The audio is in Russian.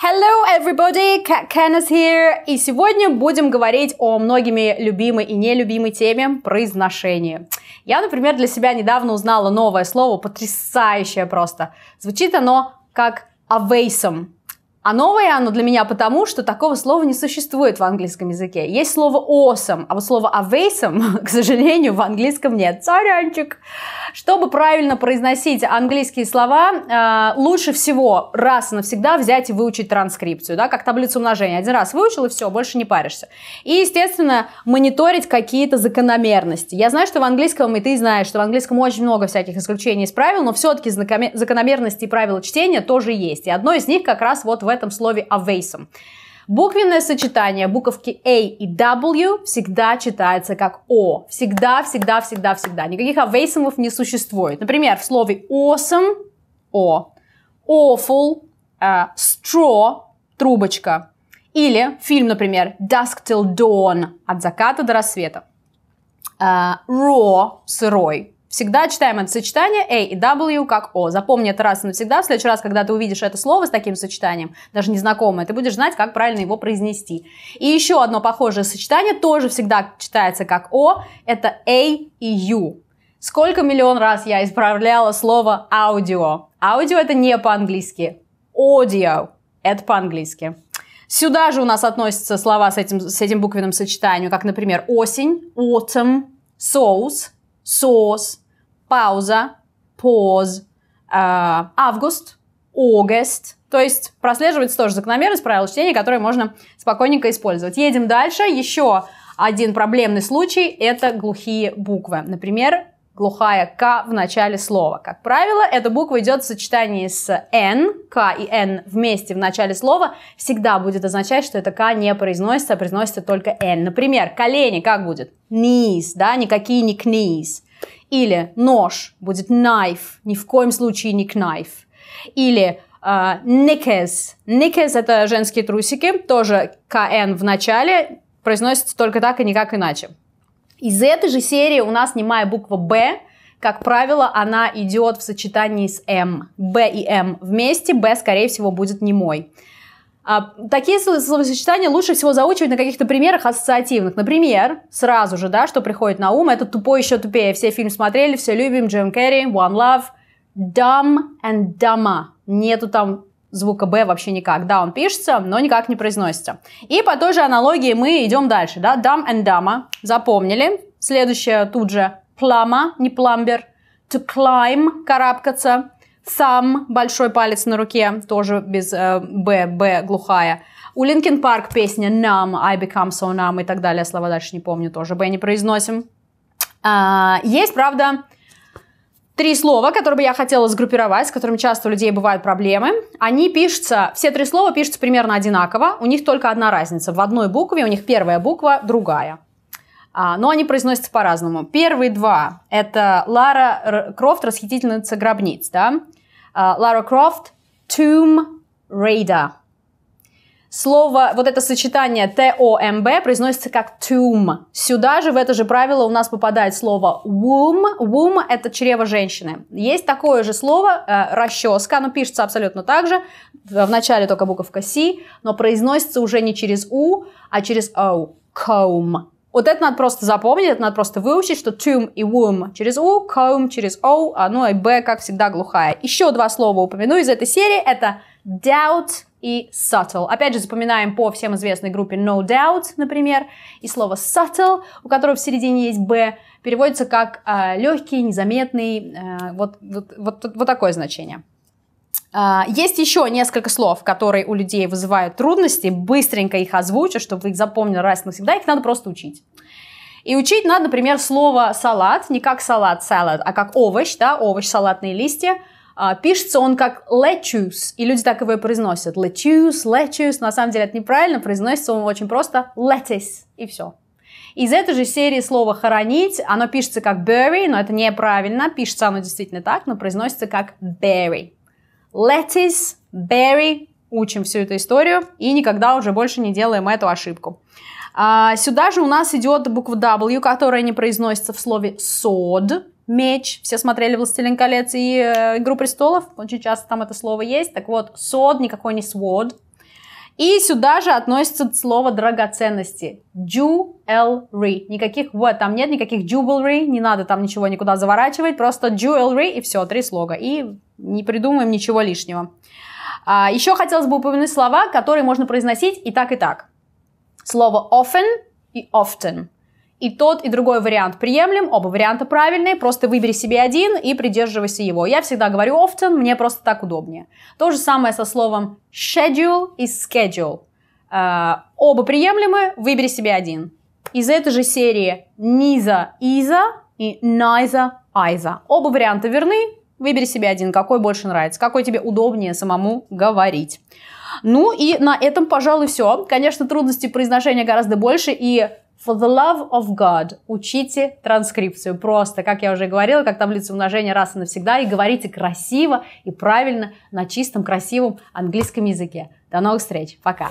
Hello everybody, Candice here. И сегодня будем говорить о многими любимой и нелюбимой теме произношения. Я, например, для себя недавно узнала новое слово, потрясающее просто. Звучит оно как авейсом. А новое оно для меня потому, что такого слова не существует в английском языке. Есть слово awesome, а вот слово awesome, к сожалению, в английском нет. царянчик. Чтобы правильно произносить английские слова, э, лучше всего раз и навсегда взять и выучить транскрипцию, да, как таблицу умножения. Один раз выучил и все, больше не паришься. И, естественно, мониторить какие-то закономерности. Я знаю, что в английском, и ты знаешь, что в английском очень много всяких исключений из правил, но все-таки закономерности и правила чтения тоже есть. И одно из них как раз вот в в этом слове «авейсом». Буквенное сочетание буковки A и W всегда читается как О. Всегда, всегда, всегда, всегда. Никаких авейсомов не существует. Например, в слове awesome – О, awful uh, – э, straw – трубочка. Или фильм, например, Dusk Till Dawn – от заката до рассвета. Uh, raw – сырой. Всегда читаем это сочетание A и W как о. Запомни это раз и навсегда. В следующий раз, когда ты увидишь это слово с таким сочетанием, даже незнакомое, ты будешь знать, как правильно его произнести. И еще одно похожее сочетание тоже всегда читается как о. Это A и U. Сколько миллион раз я исправляла слово аудио. Аудио это не по-английски. Audio это по-английски. Сюда же у нас относятся слова с этим, с этим буквенным сочетанием, как, например, осень, autumn, соус – соус, пауза, pause, август, August. То есть прослеживается тоже закономерность правил чтения, которые можно спокойненько использовать. Едем дальше. Еще один проблемный случай – это глухие буквы. Например, глухая К в начале слова. Как правило, эта буква идет в сочетании с N, К и N вместе в начале слова, всегда будет означать, что эта К не произносится, а произносится только N. Например, колени как будет? Knees, да, никакие не knees. Или нож будет knife, ни в коем случае не knife. Или uh, knickers. Knickers – это женские трусики, тоже КН в начале, произносится только так и никак иначе. Из этой же серии у нас немая буква «Б», как правило, она идет в сочетании с «М». «Б» и «М» вместе, «Б», скорее всего, будет немой. А, такие словосочетания лучше всего заучивать на каких-то примерах ассоциативных. Например, сразу же, да, что приходит на ум, это «Тупой еще тупее». Все фильм смотрели, все любим, Джим Керри, «One Love», «Dumb» and «Dumber». Нету там звука «б» вообще никак. Да, он пишется, но никак не произносится. И по той же аналогии мы идем дальше. Да? Дам and дама. Запомнили. Следующее тут же плама, не пламбер. To climb – карабкаться. Сам – большой палец на руке, тоже без э, «б», глухая. У Линкен Парк песня нам, «I become so numb» и так далее. Слова дальше не помню тоже. «Б» не произносим. А, есть, правда, Три слова, которые бы я хотела сгруппировать, с которыми часто у людей бывают проблемы. Они пишутся, все три слова пишутся примерно одинаково, у них только одна разница. В одной букве у них первая буква другая. А, но они произносятся по-разному. Первые два – это Лара Р... Крофт, расхитительница гробниц, да? А, Лара Крофт, Tomb Raider. Слово, вот это сочетание Т-О-М-Б произносится как tomb. Сюда же, в это же правило у нас попадает слово womb. Womb – это чрево женщины. Есть такое же слово э, расческа, оно пишется абсолютно так же. начале только буковка С, но произносится уже не через У, а через О. Comb. Вот это надо просто запомнить, это надо просто выучить, что tomb и womb через U, comb через O, а ну и B, как всегда, глухая. Еще два слова упомяну из этой серии. Это doubt и subtle. Опять же, запоминаем по всем известной группе No Doubt, например, и слово subtle, у которого в середине есть B, переводится как э, а, легкий, незаметный, э, вот, вот, вот, вот такое значение. Э, есть еще несколько слов, которые у людей вызывают трудности. Быстренько их озвучу, чтобы вы их запомнили раз и навсегда. Их надо просто учить. И учить надо, например, слово салат, не как салат, салат, а как овощ, да, овощ, салатные листья – а, пишется он как lettuce, и люди так его и произносят. Lettuce, lettuce. На самом деле это неправильно, произносится он очень просто lettuce, и все. Из этой же серии слова «хоронить», оно пишется как bury, но это неправильно, пишется оно действительно так, но произносится как bury. Lettuce, bury, учим всю эту историю и никогда уже больше не делаем эту ошибку. А, сюда же у нас идет буква W, которая не произносится в слове sod, меч, все смотрели «Властелин колец» и э, «Игру престолов», очень часто там это слово есть, так вот, сод никакой не свод. И сюда же относится слово драгоценности. Jewelry. Никаких «в» там нет, никаких jewelry, не надо там ничего никуда заворачивать, просто jewelry и все, три слога. И не придумаем ничего лишнего. А, еще хотелось бы упомянуть слова, которые можно произносить и так, и так. Слово often и often и тот, и другой вариант приемлем, оба варианта правильные, просто выбери себе один и придерживайся его. Я всегда говорю often, мне просто так удобнее. То же самое со словом schedule и schedule. Э, оба приемлемы, выбери себе один. Из этой же серии neither is и neither Айза. Оба варианта верны. Выбери себе один, какой больше нравится, какой тебе удобнее самому говорить. Ну и на этом, пожалуй, все. Конечно, трудности произношения гораздо больше, и For the love of God учите транскрипцию. Просто, как я уже говорила, как таблицу умножения раз и навсегда. И говорите красиво и правильно на чистом, красивом английском языке. До новых встреч. Пока.